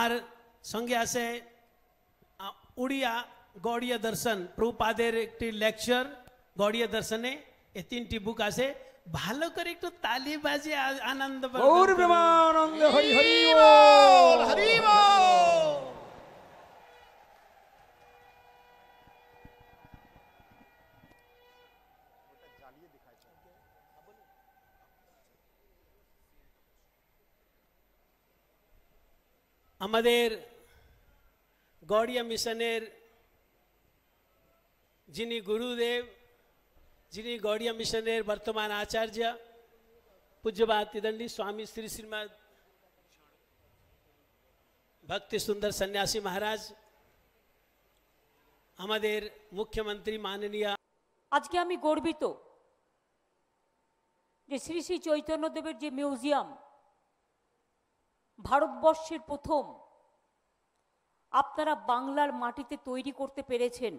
R સંજ્ઞા છે ઉડિયા ગૌડીય દર્શન প্রভুপাদের একটি লেকচার গৌড়ীয় দর্শনে এ তিনটি বুক আছে ভালো করে একটু তালি বাজে আনন্দ গৌর ব্রহ্মানন্দ হরি হরি আমাদের গডিয় মিশনের যিনি গুরুদেব যিনি গডিয় মিশনের বর্তমান आचार्य পূজ্যвартиদণ্ডী স্বামী শ্রী শ্রীমা ভক্তি সুন্দর সন্ন্যাসি মহারাজ আমাদের মুখ্যমন্ত্রী माननीय আজকে আমি গর্বিত যে শ্রী শ্রী চৈতন্যদেবের যে মিউজিয়াম ভারতবর্ষের প্রথম আপনারা বাংলার মাটিতে তৈরি করতে পেরেছেন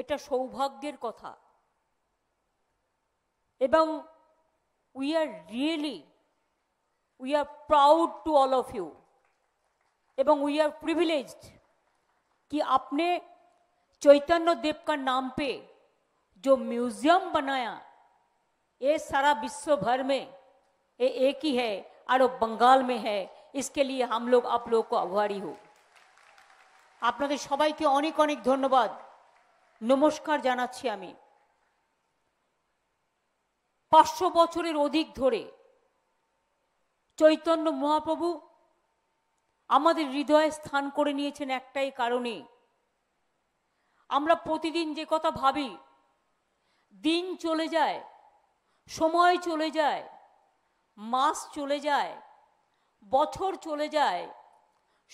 এটা সৌভাগ্যের কথা এবং we are really we are proud to all of you এবং উই আর প্রিভিলেজড কি আপনি চৈতন্য দেবকার নাম পে যে মিউজিয়াম বানায়া এ সারা বিশ্বভর মে এ একই হ্যায় আরব बंगाल में है इसके लिए हम लोग आप लोग को আভারী হো আপনাদের সবাইকে অনেক অনেক ধন্যবাদ নমস্কার জানাচ্ছি আমি পাঁচশো বছরের অধিক ধরে চৈতন্য মহাপ্রভু আমাদের হৃদয়ে স্থান করে নিয়েছেন একটাই কারণে আমরা প্রতিদিন যে কথা ভাবি দিন চলে যায় সময় চলে যায় মাস চলে যায় বছর চলে যায়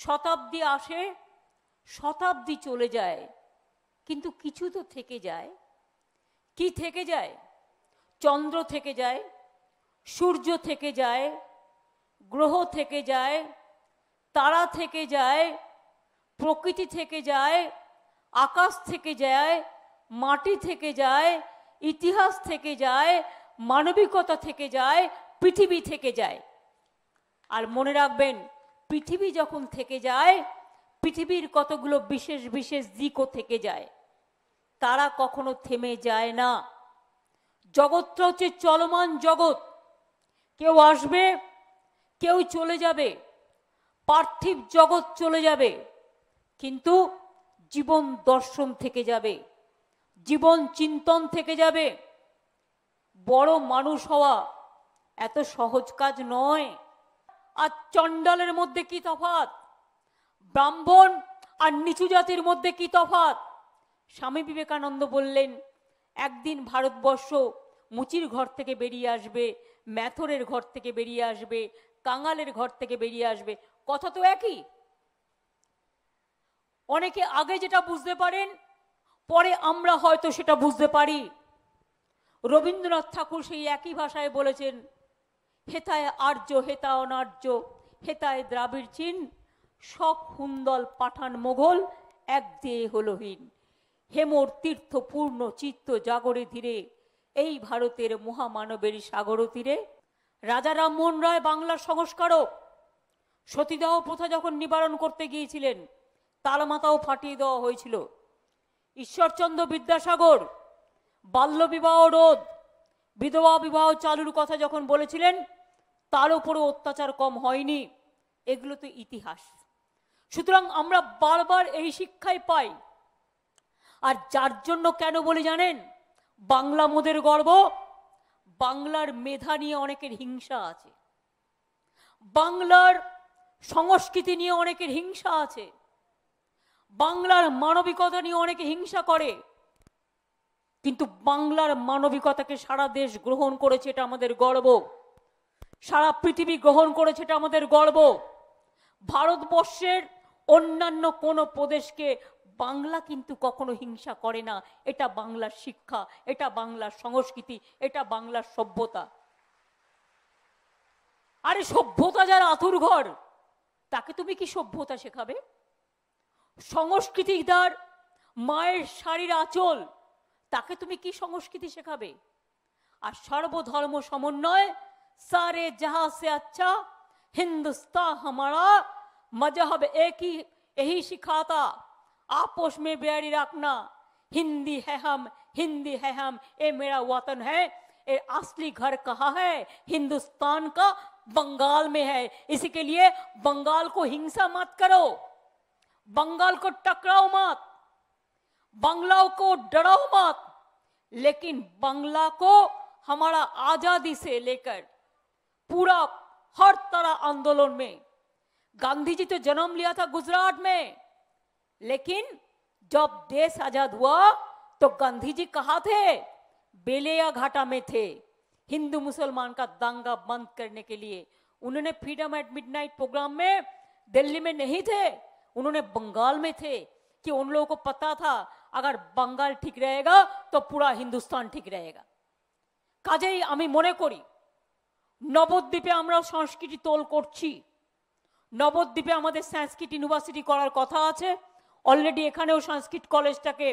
শতাব্দী আসে শতাব্দী চলে যায় কিন্তু কিছু তো থেকে যায় কি থেকে যায় চন্দ্র থেকে যায় সূর্য থেকে যায় গ্রহ থেকে যায় তারা থেকে যায় প্রকৃতি থেকে যায় আকাশ থেকে যায় মাটি থেকে যায় ইতিহাস থেকে যায় মানবিকতা থেকে যায় পৃথিবী থেকে যায় আর মনে রাখবেন পৃথিবী যখন থেকে যায় পৃথিবীর কতগুলো বিশেষ বিশেষ দিকও থেকে যায় তারা কখনো থেমে যায় না জগৎটা হচ্ছে চলমান জগৎ কেউ আসবে কেউ চলে যাবে পার্থিব জগৎ চলে যাবে কিন্তু জীবন দর্শন থেকে যাবে জীবন চিন্তন থেকে যাবে বড় মানুষ হওয়া এত সহজ কাজ নয় আর চণ্ডালের মধ্যে কি তফাত ব্রাহ্মণ আর নিচু জাতির মধ্যে কি তফাত স্বামী বিবেকানন্দ বললেন একদিন ভারতবর্ষ মুচির ঘর থেকে বেরিয়ে আসবে ম্যাথরের ঘর থেকে বেরিয়ে আসবে কাঙালের ঘর থেকে বেরিয়ে আসবে কথা তো একই অনেকে আগে যেটা বুঝতে পারেন পরে আমরা হয়তো সেটা বুঝতে পারি রবীন্দ্রনাথ ঠাকুর সেই একই ভাষায় বলেছেন হেতায় আর্য হেতা অনার্য হেতায় দ্রাবিড় চিন শখ হুন্দল পাঠান মোঘল এক দেহ হলহীন হেমর তীর্থ পূর্ণ চিত্ত জাগরে ধীরে এই ভারতের মহামানবের সাগর তীরে রাজা রামমোহন রায় বাংলার সংস্কারক সতীদাহ প্রথা যখন নিবারণ করতে গিয়েছিলেন তালমাতাও ফাটিয়ে দেওয়া হয়েছিল ঈশ্বরচন্দ্র বিদ্যাসাগর বাল্যবিবাহ রোধ বিধবা বিবাহ চালুর কথা যখন বলেছিলেন তার উপরও অত্যাচার কম হয়নি এগুলো তো ইতিহাস সুতরাং আমরা বারবার এই শিক্ষাই পাই আর যার জন্য কেন বলে জানেন বাংলা মোদের গর্ব বাংলার মেধা নিয়ে অনেকের হিংসা আছে বাংলার সংস্কৃতি নিয়ে অনেকের হিংসা আছে বাংলার মানবিকতা নিয়ে অনেকে হিংসা করে কিন্তু বাংলার মানবিকতাকে সারা দেশ গ্রহণ করেছে এটা আমাদের গর্ব সারা পৃথিবী গ্রহণ করেছে এটা আমাদের গর্ব ভারতবর্ষের অন্যান্য কোনো প্রদেশকে বাংলা কিন্তু কখনো হিংসা করে না এটা বাংলার শিক্ষা এটা বাংলার সংস্কৃতি এটা বাংলার সভ্যতা আরে সভ্যতা যার আতুর ঘর তাকে তুমি কি সভ্যতা শেখাবে সংস্কৃতি তার মায়ের শাড়ির আঁচল তাকে তুমি কি সংস্কৃতি শেখাবে আর সর্বধর্ম সমন্বয় सारे जहां से अच्छा हिंदुस्तान हमारा मजहब एक ही यही सिखाता आपस में बैरी रखना हिंदी है हम हिंदी है हम ये मेरा वतन है ये असली घर कहा है हिंदुस्तान का बंगाल में है इसी के लिए बंगाल को हिंसा मत करो बंगाल को टकराओ मत बंगलाओं को डराओ मत लेकिन बंगला को हमारा आजादी से लेकर पूरा हर तरह आंदोलन में गांधी जी तो जन्म लिया था गुजरात में लेकिन जब देश आजाद हुआ तो गांधी जी कहा थे बेलिया घाटा में थे हिंदू मुसलमान का दंगा बंद करने के लिए उन्होंने फ्रीडम एट मिडनाइट प्रोग्राम में दिल्ली में नहीं थे उन्होंने बंगाल में थे कि उन लोगों को पता था अगर बंगाल ठीक रहेगा तो पूरा हिंदुस्तान ठीक रहेगा काजे मन करी নবদ্বীপে আমরা সংস্কৃতি তোল করছি নবদ্বীপে আমাদের সংস্কৃত ইউনিভার্সিটি করার কথা আছে অলরেডি এখানেও সংস্কৃত কলেজটাকে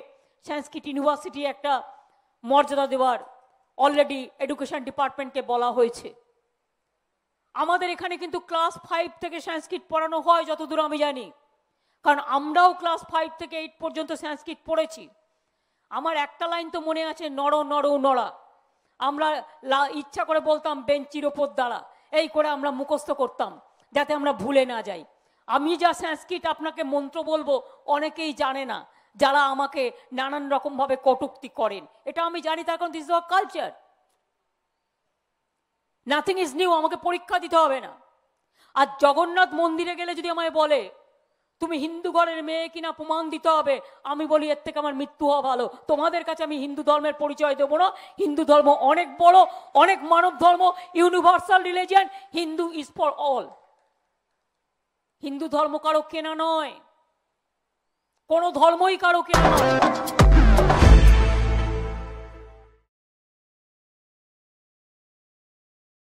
সংস্কৃত ইউনিভার্সিটি একটা মর্যাদা দেওয়ার অলরেডি এডুকেশন ডিপার্টমেন্টকে বলা হয়েছে আমাদের এখানে কিন্তু ক্লাস ফাইভ থেকে সংস্কৃত পড়ানো হয় যতদূর আমি জানি কারণ আমরাও ক্লাস ফাইভ থেকে এইট পর্যন্ত সংস্কৃত পড়েছি আমার একটা লাইন তো মনে আছে নর নর নড়া আমরা ইচ্ছা করে বলতাম বেঞ্চির ওপর দ্বারা এই করে আমরা মুখস্থ করতাম যাতে আমরা ভুলে না যাই আমি যা সংস্কৃত আপনাকে মন্ত্র বলবো অনেকেই জানে না যারা আমাকে নানান রকমভাবে কটুক্তি করেন এটা আমি জানি তার কারণ this is culture nothing is new আমাকে পরীক্ষা দিতে হবে না আর জগন্নাথ মন্দিরে গেলে যদি আমায় বলে তুমি হিন্দু ঘরের মেয়ে কিনা প্রমাণ দিতে হবে আমি বলি এর থেকে আমার মৃত্যু হওয়া ভালো তোমাদের কাছে আমি হিন্দু ধর্মের পরিচয় দেবো না হিন্দু ধর্ম অনেক বড় অনেক মানব ধর্ম universal religion Hindu is for all Hindu ধর্ম কারো কেনা নয় কোনো ধর্মই কারো কেনা নয়